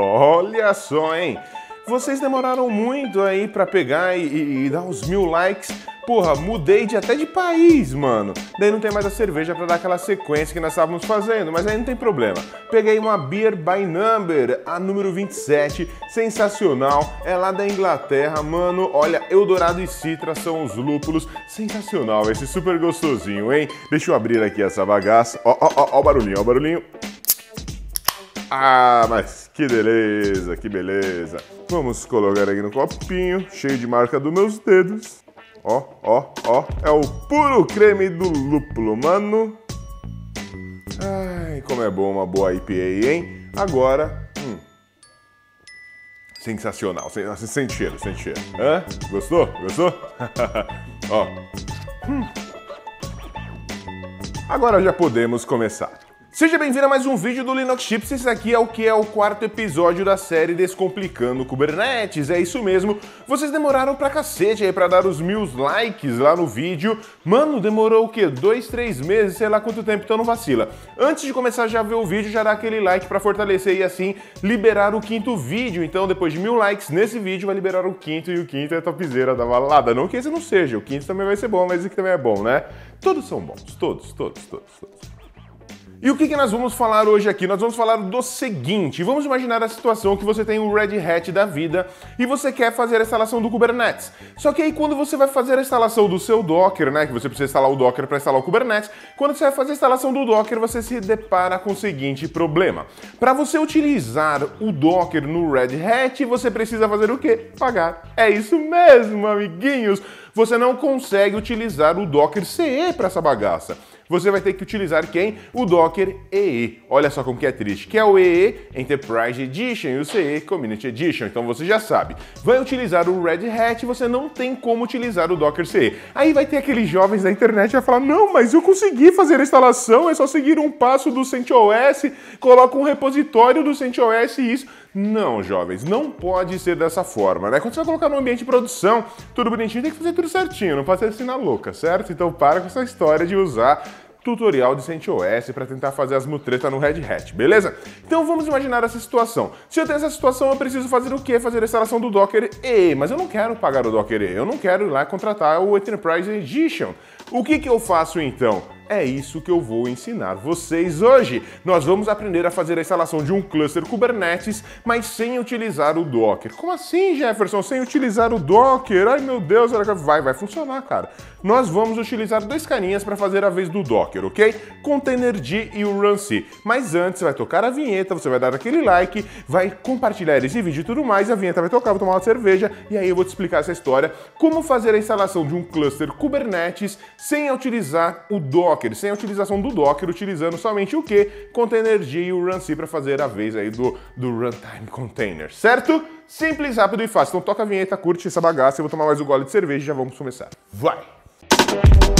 Olha só, hein? Vocês demoraram muito aí para pegar e, e, e, dar uns mil likes. Porra, mudei de até de país, mano. Daí não tem mais a cerveja para dar aquela sequência que nós estávamos fazendo, mas aí não tem problema. Peguei uma Beer by Number, a número 27, sensacional. É lá da Inglaterra, mano. Olha, Eldorado e Citra são os lúpulos. Sensacional, esse super gostosinho, hein? Deixa eu abrir aqui essa bagaça. Ó, ó, ó, ó o barulhinho, ó o barulhinho. Ah, mas que beleza, que beleza. Vamos colocar aqui no copinho, cheio de marca dos meus dedos. Ó, ó, ó. É o puro creme do lúpulo, mano. Ai, como é bom uma boa IPA, hein? Agora, hum. Sensacional. Assim, sente cheiro, sente cheiro. Hã? Gostou? Gostou? ó. Hum. Agora já podemos começar. Seja bem-vindo a mais um vídeo do Linux Chips. Esse aqui é o que é o quarto episódio da série Descomplicando Kubernetes. É isso mesmo. Vocês demoraram pra cacete aí pra dar os mil likes lá no vídeo. Mano, demorou o quê? Dois, três meses, sei lá quanto tempo, então não vacila. Antes de começar já ver o vídeo, já dá aquele like pra fortalecer e assim liberar o quinto vídeo. Então, depois de mil likes nesse vídeo, vai liberar o quinto e o quinto é topzeira da balada. Não que esse não seja, o quinto também vai ser bom, mas esse também é bom, né? Todos são bons, todos, todos, todos, todos. E o que, que nós vamos falar hoje aqui? Nós vamos falar do seguinte: vamos imaginar a situação que você tem o Red Hat da vida e você quer fazer a instalação do Kubernetes. Só que aí, quando você vai fazer a instalação do seu Docker, né? Que você precisa instalar o Docker para instalar o Kubernetes, quando você vai fazer a instalação do Docker, você se depara com o seguinte problema: para você utilizar o Docker no Red Hat, você precisa fazer o quê? Pagar. É isso mesmo, amiguinhos! Você não consegue utilizar o Docker CE para essa bagaça você vai ter que utilizar quem? O Docker EE. Olha só como que é triste, que é o EE Enterprise Edition e o CE Community Edition. Então você já sabe. Vai utilizar o Red Hat, você não tem como utilizar o Docker CE. Aí vai ter aqueles jovens da internet que vai falar: "Não, mas eu consegui fazer a instalação, é só seguir um passo do CentOS, coloca um repositório do CentOS e isso". Não, jovens, não pode ser dessa forma, né? Quando você vai colocar no ambiente de produção, tudo bonitinho, tem que fazer tudo certinho, não pode ser assim na louca, certo? Então para com essa história de usar tutorial de CentOS para tentar fazer as mutretas no Red Hat, beleza? Então vamos imaginar essa situação. Se eu tenho essa situação, eu preciso fazer o quê? Fazer a instalação do Docker E, mas eu não quero pagar o Docker E, eu não quero ir lá contratar o Enterprise Edition. O que, que eu faço então? É isso que eu vou ensinar vocês hoje. Nós vamos aprender a fazer a instalação de um cluster Kubernetes, mas sem utilizar o Docker. Como assim, Jefferson? Sem utilizar o Docker? Ai meu Deus, vai, vai funcionar, cara nós vamos utilizar dois carinhas para fazer a vez do Docker, ok? Containerd e o Runc. Mas antes, você vai tocar a vinheta, você vai dar aquele like, vai compartilhar esse vídeo e tudo mais, a vinheta vai tocar, vou tomar uma cerveja e aí eu vou te explicar essa história, como fazer a instalação de um cluster Kubernetes sem utilizar o Docker, sem a utilização do Docker, utilizando somente o que? Containerd e o Runc para fazer a vez aí do, do Runtime Container, certo? Simples, rápido e fácil. Então toca a vinheta, curte essa bagaça, eu vou tomar mais um gole de cerveja e já vamos começar. Vai! Thank you.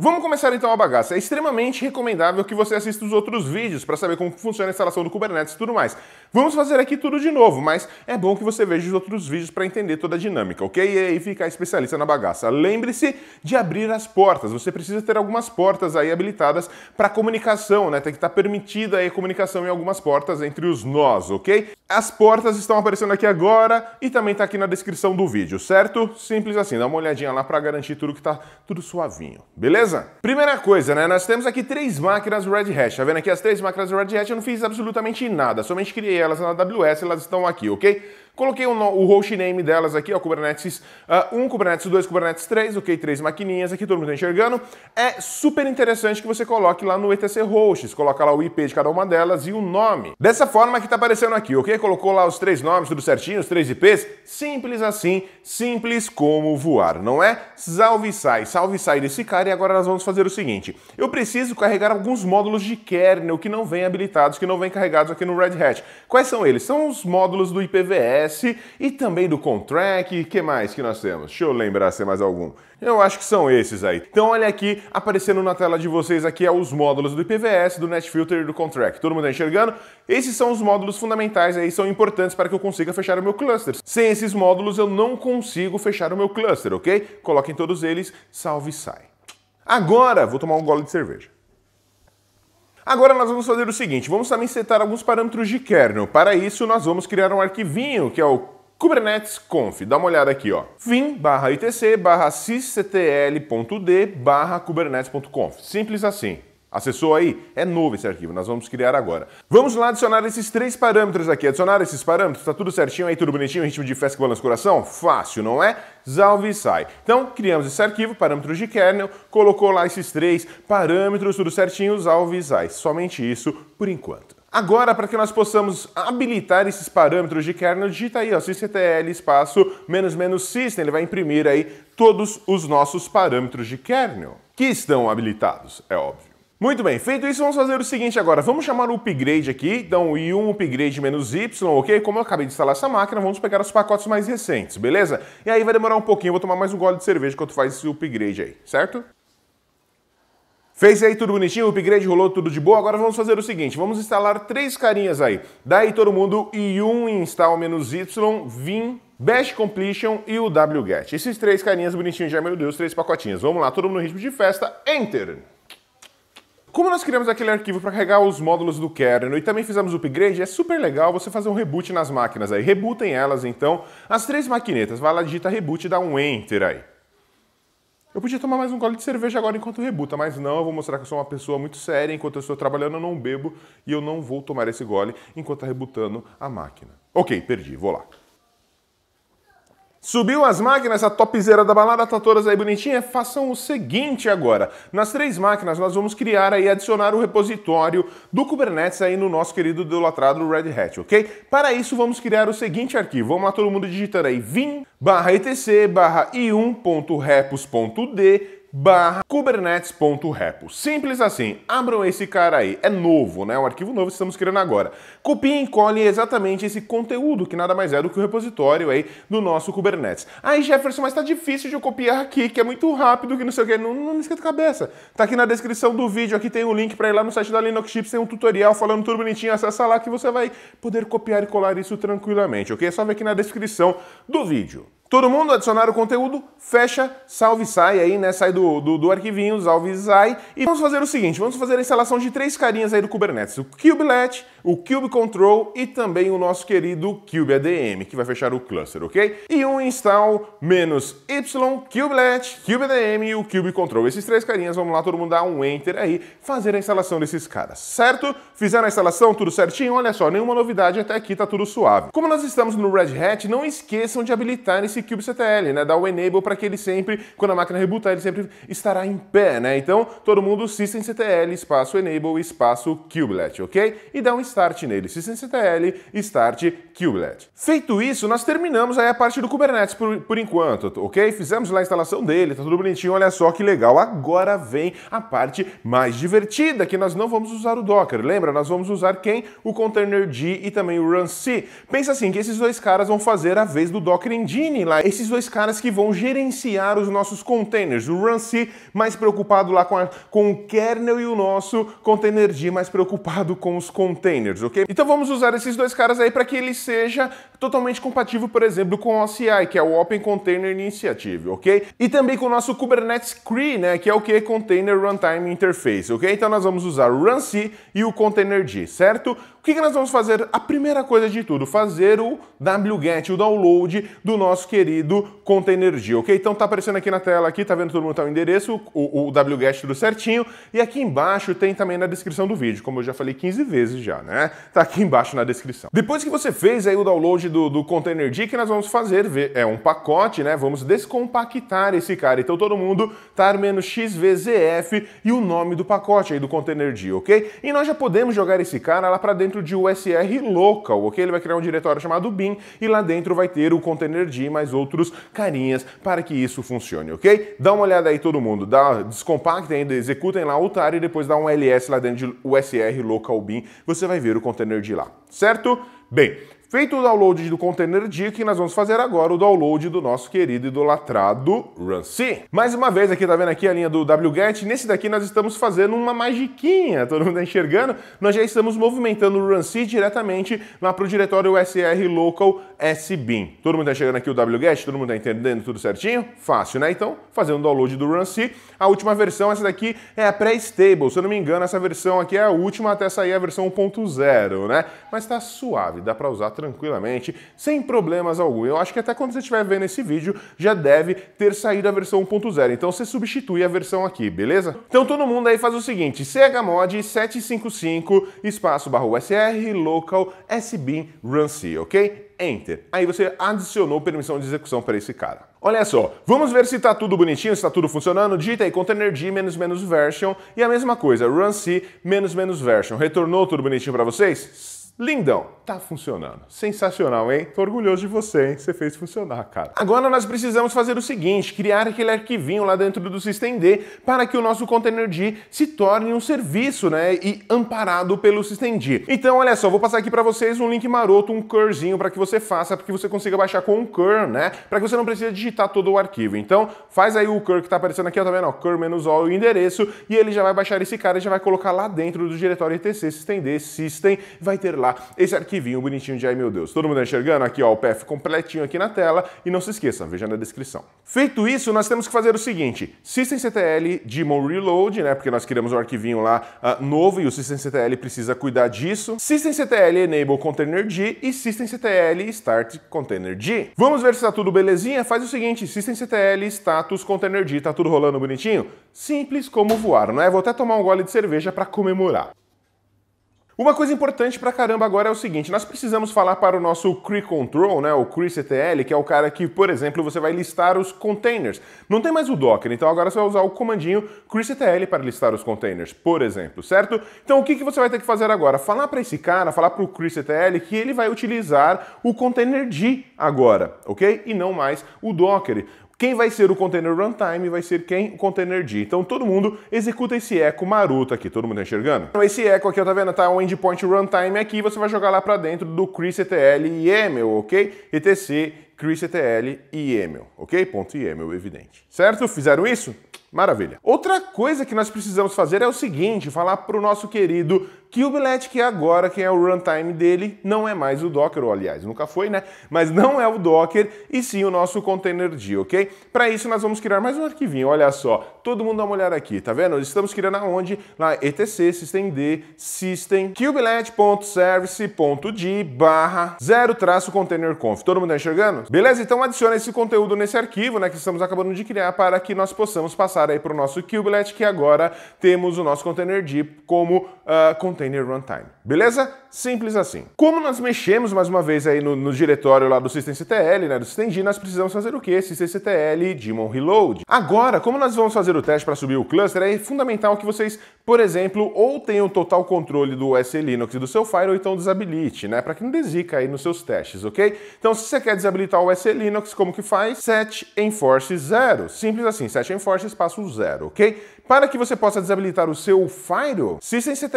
Vamos começar então a bagaça. É extremamente recomendável que você assista os outros vídeos para saber como funciona a instalação do Kubernetes e tudo mais. Vamos fazer aqui tudo de novo, mas é bom que você veja os outros vídeos para entender toda a dinâmica, ok? E aí ficar especialista na bagaça. Lembre-se de abrir as portas. Você precisa ter algumas portas aí habilitadas para comunicação, né? Tem que estar tá permitida aí a comunicação em algumas portas entre os nós, ok? As portas estão aparecendo aqui agora e também está aqui na descrição do vídeo, certo? Simples assim, dá uma olhadinha lá para garantir tudo que está tudo suavinho, beleza? Beleza? Primeira coisa, né? Nós temos aqui três máquinas Red Hat. Tá vendo aqui as três máquinas Red Hat? Eu não fiz absolutamente nada, somente criei elas na AWS, elas estão aqui, ok? Coloquei o, o host name delas aqui, ó, Kubernetes uh, ah, 1, Kubernetes 2, Kubernetes 3, ok? Três maquininhas aqui, todo mundo tá enxergando. É super interessante que você coloque lá no ETC Hosts, coloca lá o IP de cada uma delas e o nome. Dessa forma que tá aparecendo aqui, ok? Colocou lá os três nomes, tudo certinho, os três IPs, simples assim, simples como voar, não é? Salve e sai, salve e sai desse cara e agora nós vamos fazer o seguinte. Eu preciso carregar alguns módulos de kernel que não vêm habilitados, que não vêm carregados aqui no Red Hat. Quais são eles? São os módulos do IPVS e também do Contract. que mais que nós temos? Deixa eu lembrar se é mais algum. Eu acho que são esses aí. Então olha aqui, aparecendo na tela de vocês aqui é os módulos do IPVS, do NetFilter e do Contract. Todo mundo tá enxergando? Esses são os módulos fundamentais aí, são importantes para que eu consiga fechar o meu cluster. Sem esses módulos eu não consigo fechar o meu cluster, ok? Coloquem todos eles, salve e sai. Agora, vou tomar um gole de cerveja. Agora nós vamos fazer o seguinte, vamos também setar alguns parâmetros de kernel. Para isso, nós vamos criar um arquivinho, que é o Kubernetes Conf. Dá uma olhada aqui, ó. vim barra itc barra sysctl.d barra kubernetes.conf. Simples assim. Acessou aí? É novo esse arquivo, nós vamos criar agora. Vamos lá adicionar esses três parâmetros aqui. Adicionar esses parâmetros, tá tudo certinho aí, tudo bonitinho, ritmo de festa, o coração? Fácil, não é? Salve e sai. Então, criamos esse arquivo, parâmetros de kernel, colocou lá esses três parâmetros, tudo certinho, salve e sai. Somente isso por enquanto. Agora, para que nós possamos habilitar esses parâmetros de kernel, digita aí, ó, systemtl espaço menos menos system, ele vai imprimir aí todos os nossos parâmetros de kernel, que estão habilitados, é óbvio. Muito bem, feito isso, vamos fazer o seguinte agora. Vamos chamar o upgrade aqui, então i1 upgrade menos y, ok? Como eu acabei de instalar essa máquina, vamos pegar os pacotes mais recentes, beleza? E aí vai demorar um pouquinho, eu vou tomar mais um gole de cerveja enquanto faz esse upgrade aí, certo? Fez aí tudo bonitinho, o upgrade rolou tudo de boa. Agora vamos fazer o seguinte, vamos instalar três carinhas aí. Daí todo mundo i1 install menos y vim bash completion e o wget. Esses três carinhas bonitinhos já, meu Deus, três pacotinhos. Vamos lá, todo mundo no ritmo de festa. Enter. Como nós criamos aquele arquivo para carregar os módulos do kernel e também fizemos o upgrade, é super legal você fazer um reboot nas máquinas aí. Rebootem elas então, as três maquinetas. Vai lá, digita reboot e dá um enter aí. Eu podia tomar mais um gole de cerveja agora enquanto rebuta, mas não, eu vou mostrar que eu sou uma pessoa muito séria. Enquanto eu estou trabalhando, eu não bebo e eu não vou tomar esse gole enquanto está rebutando a máquina. Ok, perdi, vou lá. Subiu as máquinas, a topzera da balada tá todas aí bonitinha? Façam o seguinte agora. Nas três máquinas nós vamos criar aí, adicionar o repositório do Kubernetes aí no nosso querido idolatrado Red Hat, ok? Para isso vamos criar o seguinte arquivo. Vamos lá todo mundo digitando aí vim barra etc barra i1.repos.d barra kubernetes.repo. Simples assim, abram esse cara aí, é novo, né? É um arquivo novo que estamos criando agora. Copiem e colhem exatamente esse conteúdo, que nada mais é do que o repositório aí do nosso Kubernetes. Aí, Jefferson, mas tá difícil de eu copiar aqui, que é muito rápido, que não sei o que. Não, não me esquenta a cabeça. Tá aqui na descrição do vídeo, aqui tem o um link para ir lá no site da Linux Chips, tem um tutorial falando tudo bonitinho, acessa lá que você vai poder copiar e colar isso tranquilamente, ok? É só ver aqui na descrição do vídeo. Todo mundo adicionar o conteúdo, fecha, salve sai aí, né? Sai do, do, do, arquivinho, salve sai. E vamos fazer o seguinte, vamos fazer a instalação de três carinhas aí do Kubernetes. O kubelet, o Cube Control e também o nosso querido Cube ADM, que vai fechar o cluster, ok? E um install menos y, kubelet, ADM e o Cube Control. Esses três carinhas, vamos lá, todo mundo dá um enter aí, fazer a instalação desses caras, certo? Fizeram a instalação, tudo certinho? Olha só, nenhuma novidade, até aqui tá tudo suave. Como nós estamos no Red Hat, não esqueçam de habilitar esse kubectl, né? Dar o enable para que ele sempre, quando a máquina rebootar, ele sempre estará em pé, né? Então, todo mundo systemctl, espaço enable, espaço kubelet, ok? E dá um install start nele, systemctl start kubelet. Feito isso, nós terminamos aí a parte do Kubernetes por, por enquanto, ok? Fizemos lá a instalação dele, tá tudo bonitinho, olha só que legal. Agora vem a parte mais divertida, que nós não vamos usar o Docker. Lembra? Nós vamos usar quem? O Containerd e também o RunC. Pensa assim, que esses dois caras vão fazer a vez do Docker Engine lá. Esses dois caras que vão gerenciar os nossos containers. O RunC mais preocupado lá com, a, com o kernel e o nosso Containerd mais preocupado com os containers containers, ok? Então vamos usar esses dois caras aí para que ele seja totalmente compatível, por exemplo, com o OCI, que é o Open Container Initiative, ok? E também com o nosso Kubernetes CRI, né, que é o que? Container Runtime Interface, ok? Então nós vamos usar o RunC e o ContainerD, certo? que, que nós vamos fazer? A primeira coisa de tudo, fazer o wget, o download do nosso querido Containergy, ok? Então tá aparecendo aqui na tela, aqui, tá vendo todo mundo tá o endereço, o, o wget tudo certinho, e aqui embaixo tem também na descrição do vídeo, como eu já falei 15 vezes já, né? Tá aqui embaixo na descrição. Depois que você fez aí o download do, do o que nós vamos fazer? É um pacote, né? Vamos descompactar esse cara. Então todo mundo tá menos xvzf e o nome do pacote aí do Containergy, ok? E nós já podemos jogar esse cara lá para dentro dentro de USR local, ok? Ele vai criar um diretório chamado bin e lá dentro vai ter o container e mais outros carinhas para que isso funcione, ok? Dá uma olhada aí todo mundo, dá, descompactem, executem lá o tar e depois dá um ls lá dentro de USR local bin, você vai ver o container de lá, certo? Bem, Feito o download do container DIC, nós vamos fazer agora o download do nosso querido idolatrado Runcy. Mais uma vez aqui, tá vendo aqui a linha do wget? Nesse daqui nós estamos fazendo uma magiquinha, todo mundo tá enxergando? Nós já estamos movimentando o Runcy diretamente lá o diretório sr local sbin. Todo mundo tá enxergando aqui o wget? Todo mundo tá entendendo tudo certinho? Fácil, né? Então, fazendo o download do Runcy. A última versão, essa daqui é a pré-stable. Se eu não me engano, essa versão aqui é a última até sair a versão 1.0, né? Mas tá suave, dá para usar tranquilamente, sem problemas algum. Eu acho que até quando você estiver vendo esse vídeo, já deve ter saído a versão 1.0. Então você substitui a versão aqui, beleza? Então todo mundo aí faz o seguinte, chmod 755 espaço barra USR local sbin runc, ok? Enter. Aí você adicionou permissão de execução para esse cara. Olha só, vamos ver se está tudo bonitinho, se está tudo funcionando. Digita aí containerd menos menos version e a mesma coisa, runc menos menos version. Retornou tudo bonitinho para vocês? Lindão, tá funcionando. Sensacional, hein? Tô orgulhoso de você, hein? Você fez funcionar, cara. Agora nós precisamos fazer o seguinte, criar aquele arquivinho lá dentro do SystemD para que o nosso containerd se torne um serviço, né? E amparado pelo SystemD. Então, olha só, vou passar aqui para vocês um link maroto, um curzinho para que você faça, para que você consiga baixar com o um cur, né? Para que você não precise digitar todo o arquivo. Então, faz aí o cur que tá aparecendo aqui, ó, tá vendo? Ó, cur-all o endereço e ele já vai baixar esse cara e já vai colocar lá dentro do diretório etc systemd system, vai ter lá lá esse arquivinho bonitinho de Ai Meu Deus. Todo mundo enxergando? Aqui ó, o PF completinho aqui na tela e não se esqueça, veja na descrição. Feito isso, nós temos que fazer o seguinte, systemctl daemon reload, né, porque nós criamos um arquivinho lá uh, novo e o systemctl precisa cuidar disso, systemctl enable containerd e systemctl start containerd. Vamos ver se tá tudo belezinha? Faz o seguinte, systemctl status containerd, tá tudo rolando bonitinho? Simples como voar, não é? Vou até tomar um gole de cerveja para comemorar. Uma coisa importante pra caramba agora é o seguinte: nós precisamos falar para o nosso Cree Control, né? O Cree CTL, que é o cara que, por exemplo, você vai listar os containers. Não tem mais o Docker, então agora você vai usar o comandinho Cree CTL para listar os containers, por exemplo, certo? Então o que, que você vai ter que fazer agora? Falar para esse cara, falar para o Cree CTL que ele vai utilizar o container D agora, ok? E não mais o Docker. Quem vai ser o container runtime vai ser quem? O container D. Então todo mundo executa esse eco maroto aqui. Todo mundo tá enxergando? Então, esse eco aqui, ó, tá vendo? Tá um endpoint runtime aqui. Você vai jogar lá para dentro do Chris ETL YAML, ok? ETC Chris ETL YAML, ok? Ponto YAML, evidente. Certo? Fizeram isso? Maravilha. Outra coisa que nós precisamos fazer é o seguinte, falar para o nosso querido Kubelet, que agora quem é o runtime dele não é mais o Docker, ou aliás, nunca foi, né? Mas não é o Docker e sim o nosso containerd, ok? Para isso nós vamos criar mais um arquivinho, olha só. Todo mundo dá uma olhada aqui, tá vendo? Estamos criando aonde? Lá, etc, systemd, system, kubelet.service.d barra zero traço container conf. Todo mundo tá enxergando? Beleza? Então adiciona esse conteúdo nesse arquivo, né, que estamos acabando de criar para que nós possamos passar aí para o nosso kubelet, que agora temos o nosso containerd como uh, Container Runtime. Beleza? simples assim. Como nós mexemos mais uma vez aí no, no diretório lá do SystemCTL, né, do SystemD, nós precisamos fazer o quê? SystemCTL daemon reload. Agora, como nós vamos fazer o teste para subir o cluster, é fundamental que vocês, por exemplo, ou tenham total controle do OS Linux e do seu file, ou então desabilite, né, para que não desica aí nos seus testes, ok? Então, se você quer desabilitar o OS Linux, como que faz? Set enforce zero. Simples assim, set enforce espaço zero, ok? Para que você possa desabilitar o seu file, systemctl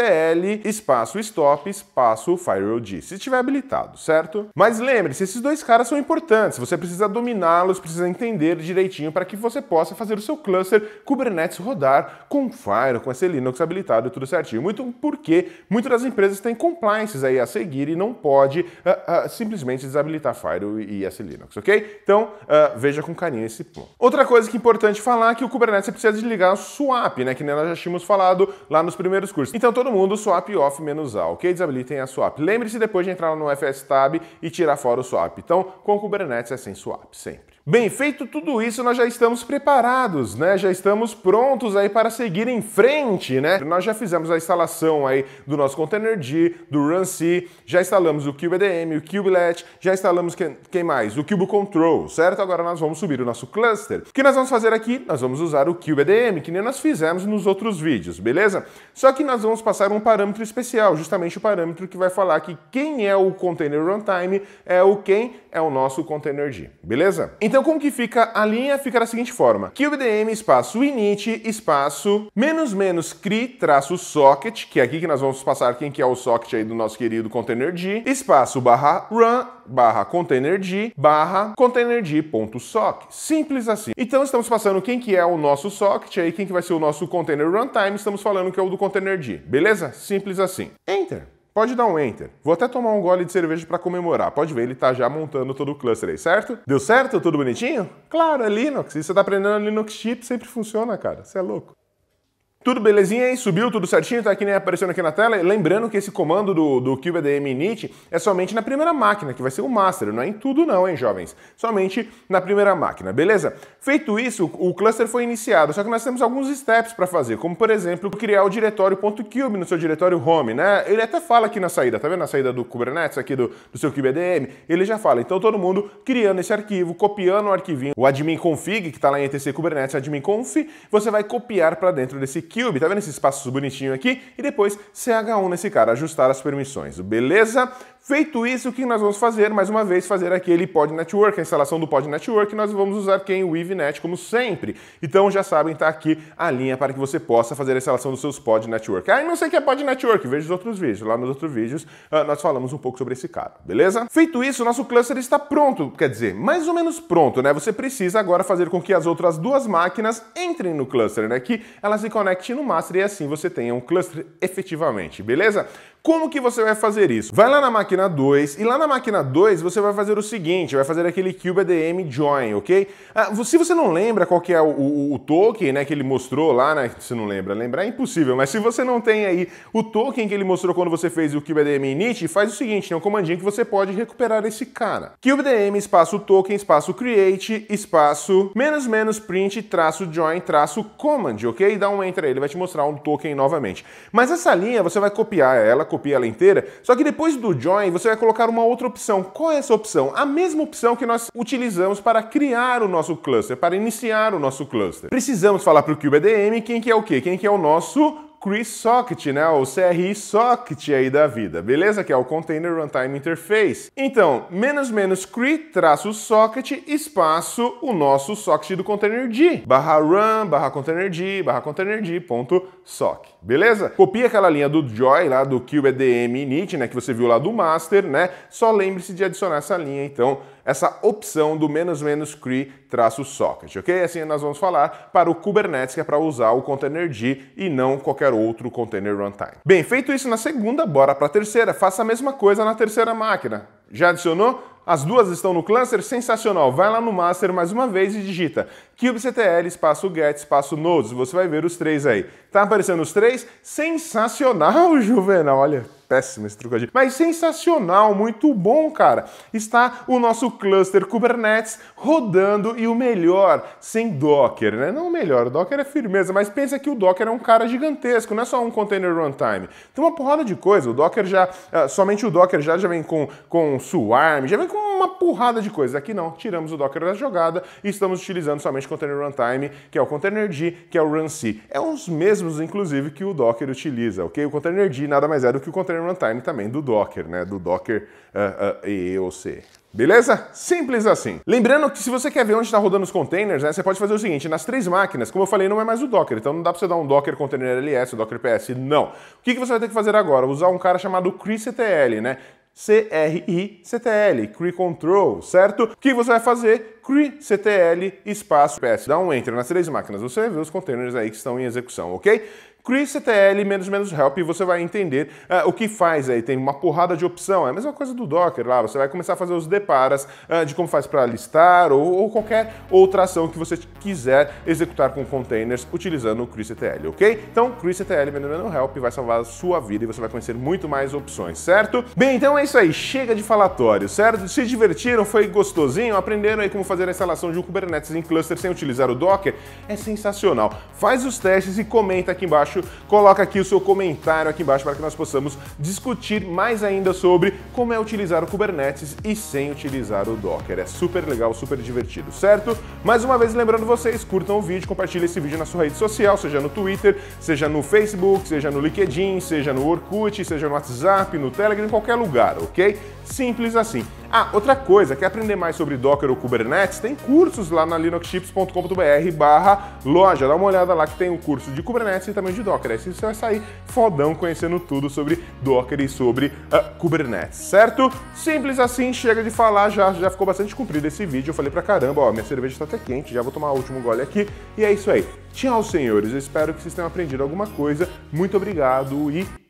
espaço stop espaço espaço FireOD, se estiver habilitado, certo? Mas lembre-se, esses dois caras são importantes, você precisa dominá-los, precisa entender direitinho para que você possa fazer o seu cluster Kubernetes rodar com Fire, com esse Linux habilitado tudo certinho. Muito porque muitas das empresas têm compliances aí a seguir e não pode uh, uh, simplesmente desabilitar Fire e esse Linux, ok? Então, uh, veja com carinho esse ponto. Outra coisa que é importante falar é que o Kubernetes precisa desligar o swap, né, que nós já tínhamos falado lá nos primeiros cursos. Então, todo mundo swap off menos A, ok? Desabilita tem a swap. Lembre-se depois de entrar no FS Tab e tirar fora o swap. Então, com Kubernetes é sem swap, sempre. Bem, feito tudo isso, nós já estamos preparados, né? Já estamos prontos aí para seguir em frente, né? Nós já fizemos a instalação aí do nosso container D, do Run C, já instalamos o QBDM, o CubeLet, já instalamos quem, quem mais? O Cube Control, certo? Agora nós vamos subir o nosso cluster. O que nós vamos fazer aqui? Nós vamos usar o QBDM que nem nós fizemos nos outros vídeos, beleza? Só que nós vamos passar um parâmetro especial, justamente o parâmetro que vai falar que quem é o container runtime é o quem é o nosso D, beleza? Então como que fica a linha? Fica da seguinte forma, QBDM espaço init espaço menos menos cri traço socket, que é aqui que nós vamos passar quem que é o socket aí do nosso querido containerd, espaço barra run barra containerd barra socket Simples assim. Então estamos passando quem que é o nosso socket aí, quem que vai ser o nosso container runtime, estamos falando que é o do containerd, beleza? Simples assim. Enter. Pode dar um enter. Vou até tomar um gole de cerveja para comemorar. Pode ver, ele está já montando todo o cluster aí, certo? Deu certo? Tudo bonitinho? Claro, é Linux. E você está aprendendo Linux chip, sempre funciona, cara. Você é louco. Tudo belezinha, hein? Subiu tudo certinho, tá aqui nem né? aparecendo aqui na tela. lembrando que esse comando do, do QBDM init é somente na primeira máquina, que vai ser o master, não é em tudo não, hein, jovens? Somente na primeira máquina, beleza? Feito isso, o cluster foi iniciado, só que nós temos alguns steps para fazer, como por exemplo, criar o diretório no seu diretório home, né? Ele até fala aqui na saída, tá vendo? Na saída do Kubernetes aqui do, do seu QBDM, ele já fala. Então todo mundo criando esse arquivo, copiando o arquivinho, o admin config, que tá lá em etc Kubernetes, admin conf, você vai copiar para dentro desse Cube, tá vendo esses espaços bonitinho aqui? E depois CH1 nesse cara, ajustar as permissões, beleza? Feito isso, o que nós vamos fazer? Mais uma vez, fazer aquele pod network, a instalação do pod network, nós vamos usar quem? O Weavenet, como sempre. Então já sabem, está aqui a linha para que você possa fazer a instalação dos seus pod network. Ah, e não sei o que é pod network, veja os outros vídeos. Lá nos outros vídeos ah, nós falamos um pouco sobre esse cara, beleza? Feito isso, nosso cluster está pronto, quer dizer, mais ou menos pronto, né? Você precisa agora fazer com que as outras duas máquinas entrem no cluster, né? Que elas se conectem no master e assim você tenha um cluster efetivamente, beleza? Como que você vai fazer isso? Vai lá na máquina 2 e lá na máquina 2 você vai fazer o seguinte, vai fazer aquele Cube ADM Join, ok? Ah, se você não lembra qual que é o, o, o, token né, que ele mostrou lá, né? Se não lembra, lembrar é impossível, mas se você não tem aí o token que ele mostrou quando você fez o Cube ADM Init, faz o seguinte, tem um comandinho que você pode recuperar esse cara. CubeDM, espaço token, espaço create, espaço menos menos print, traço join, traço command, ok? Dá um enter aí, ele vai te mostrar um token novamente. Mas essa linha você vai copiar ela, copia ela inteira, só que depois do join você vai colocar uma outra opção. Qual é essa opção? A mesma opção que nós utilizamos para criar o nosso cluster, para iniciar o nosso cluster. Precisamos falar para o QBDM quem que é o quê? Quem que é o nosso Chris Socket, né? O CRI Socket aí da vida, beleza? Que é o Container Runtime Interface. Então, menos menos CRI, traço socket, espaço, o nosso socket do containerd, barra run, barra containerd, barra containerd, ponto soc, beleza? Copia aquela linha do joy lá do QEDM init, né? Que você viu lá do master, né? Só lembre-se de adicionar essa linha, então, essa opção do menos menos cree traço socket, ok? Assim nós vamos falar para o Kubernetes, que é para usar o containerd e não qualquer outro container runtime. Bem, feito isso na segunda, bora para a terceira. Faça a mesma coisa na terceira máquina. Já adicionou? As duas estão no cluster? Sensacional! Vai lá no master mais uma vez e digita kubectl espaço get espaço nodes. Você vai ver os três aí. Tá aparecendo os três? Sensacional, Juvenal! Olha, péssimo esse trocadilho. Mas sensacional, muito bom, cara. Está o nosso cluster Kubernetes rodando e o melhor, sem Docker, né? Não o melhor, o Docker é firmeza, mas pensa que o Docker é um cara gigantesco, não é só um container runtime. Tem uma porrada de coisa. O Docker já, ah, somente o Docker já, já vem com, com Swarm, já vem com uma porrada de coisas. Aqui não, tiramos o Docker da jogada e estamos utilizando somente o container runtime, que é o containerd, que é o runc. É os mesmos, inclusive, que o Docker utiliza, ok? O containerd nada mais é do que o container container runtime também do Docker, né? Do Docker uh, uh, eh, EOC. Eh, Beleza? Simples assim. Lembrando que se você quer ver onde está rodando os containers, né, você pode fazer o seguinte, nas três máquinas, como eu falei, não é mais o Docker, então não dá para você dar um Docker Container LS, Docker PS, não. O que, que você vai ter que fazer agora? Usar um cara chamado CRICTL, né? C-R-I-C-T-L, CRI Control, certo? O que você vai fazer? CRI CTL espaço PS. Dá um enter nas três máquinas, você vê os containers aí que estão em execução, ok? chrisctl-help e você vai entender uh, o que faz aí. Tem uma porrada de opção, é a mesma coisa do Docker lá, você vai começar a fazer os deparas uh, de como faz para listar ou, ou, qualquer outra ação que você quiser executar com containers utilizando o chrisctl, ok? Então, chrisctl-help vai salvar a sua vida e você vai conhecer muito mais opções, certo? Bem, então é isso aí, chega de falatório, certo? Se divertiram, foi gostosinho, aprenderam aí como fazer a instalação de um Kubernetes em cluster sem utilizar o Docker? É sensacional. Faz os testes e comenta aqui embaixo embaixo, coloca aqui o seu comentário aqui embaixo para que nós possamos discutir mais ainda sobre como é utilizar o Kubernetes e sem utilizar o Docker. É super legal, super divertido, certo? Mais uma vez lembrando vocês, curtam o vídeo, compartilhem esse vídeo na sua rede social, seja no Twitter, seja no Facebook, seja no LinkedIn, seja no Orkut, seja no WhatsApp, no Telegram, em qualquer lugar, ok? Simples assim. Ah, outra coisa, quer aprender mais sobre Docker ou Kubernetes? Tem cursos lá na linuxchips.com.br barra loja. Dá uma olhada lá que tem o um curso de Kubernetes e também de Docker. Aí você vai sair fodão conhecendo tudo sobre Docker e sobre uh, Kubernetes, certo? Simples assim, chega de falar, já, já ficou bastante comprido esse vídeo. Eu falei pra caramba, ó, minha cerveja tá até quente, já vou tomar o último gole aqui. E é isso aí. Tchau, senhores. Eu espero que vocês tenham aprendido alguma coisa. Muito obrigado e